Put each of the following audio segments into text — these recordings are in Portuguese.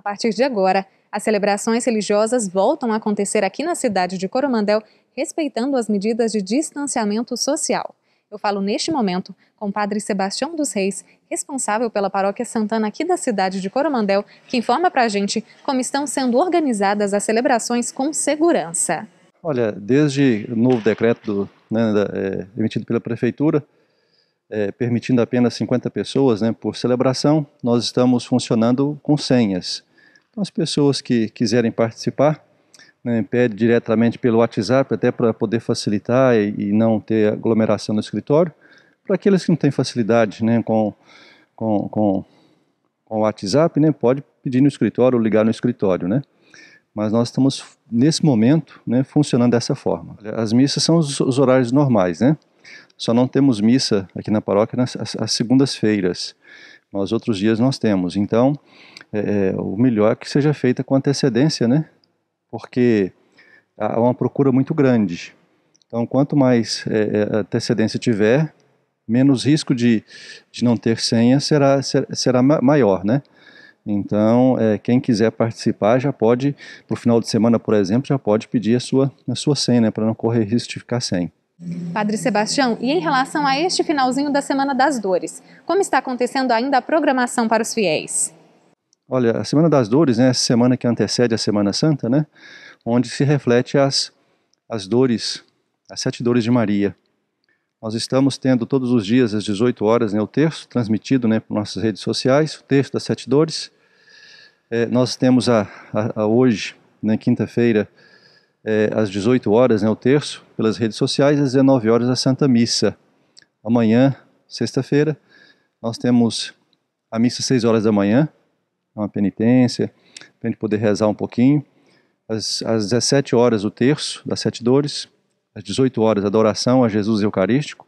A partir de agora, as celebrações religiosas voltam a acontecer aqui na cidade de Coromandel, respeitando as medidas de distanciamento social. Eu falo neste momento com o padre Sebastião dos Reis, responsável pela paróquia Santana aqui da cidade de Coromandel, que informa para a gente como estão sendo organizadas as celebrações com segurança. Olha, desde o novo decreto do, né, da, é, emitido pela prefeitura, é, permitindo apenas 50 pessoas né, por celebração, nós estamos funcionando com senhas. Então, as pessoas que quiserem participar, né, pede diretamente pelo WhatsApp, até para poder facilitar e, e, não ter aglomeração no escritório. Para aqueles que não têm facilidade né, com, com, com, com o WhatsApp, né, pode pedir no escritório ou ligar no escritório. Né? Mas nós estamos, nesse momento, né, funcionando dessa forma. As missas são os, os horários normais, né? Só não temos missa aqui na paróquia nas, às segundas-feiras. Nós outros dias nós temos. Então, é, é, o melhor é que seja feita com antecedência, né? Porque há uma procura muito grande. Então, quanto mais é, é antecedência tiver, menos risco de, de não ter senha será, ser, será maior, né? Então, é, quem quiser participar já pode, para o final de semana, por exemplo, já pode pedir a sua, a sua senha, né, para não correr risco de ficar sem. Padre Sebastião, e em relação a este finalzinho da Semana das Dores, como está acontecendo ainda a programação para os fiéis? Olha, a Semana das Dores, né, essa semana que antecede a Semana Santa, né, onde se reflete as, as dores, as sete dores de Maria. Nós estamos tendo todos os dias, às 18 horas, né, o texto transmitido né, por nossas redes sociais, o texto das sete dores. É, nós temos a, a, a hoje, né, quinta-feira, é, às 18 horas, né, o terço, pelas redes sociais, às 19 horas, a Santa Missa. Amanhã, sexta-feira, nós temos a missa às 6 horas da manhã, é uma penitência, para a gente poder rezar um pouquinho. Às, às 17 horas, o terço das Sete Dores. Às 18 horas, adoração a Jesus Eucarístico.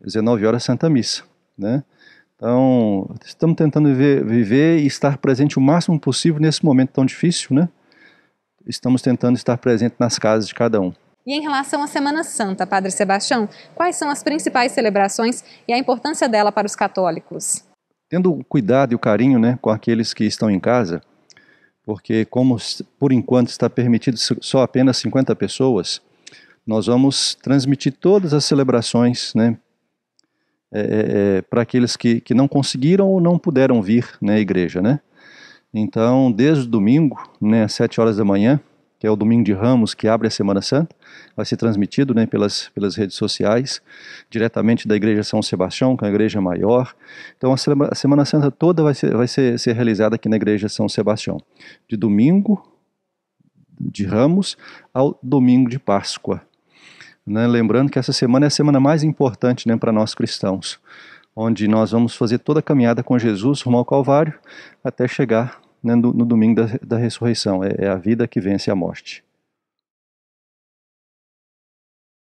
Às 19 horas, Santa Missa. Né? Então, estamos tentando viver, viver e estar presente o máximo possível nesse momento tão difícil, né? estamos tentando estar presente nas casas de cada um. E em relação à Semana Santa, Padre Sebastião, quais são as principais celebrações e a importância dela para os católicos? Tendo o cuidado e o carinho né, com aqueles que estão em casa, porque como por enquanto está permitido só apenas 50 pessoas, nós vamos transmitir todas as celebrações né, é, é, é, para aqueles que, que não conseguiram ou não puderam vir na né, igreja, né? Então, desde domingo, né, 7 horas da manhã, que é o domingo de Ramos, que abre a Semana Santa, vai ser transmitido né, pelas, pelas redes sociais, diretamente da Igreja São Sebastião, que é a igreja maior. Então, a, a Semana Santa toda vai, ser, vai ser, ser realizada aqui na Igreja São Sebastião, de domingo de Ramos ao domingo de Páscoa. Né, lembrando que essa semana é a semana mais importante né, para nós cristãos, onde nós vamos fazer toda a caminhada com Jesus rumo ao Calvário até chegar né, no, no, domingo da, da ressurreição. É, é a vida que vence a morte.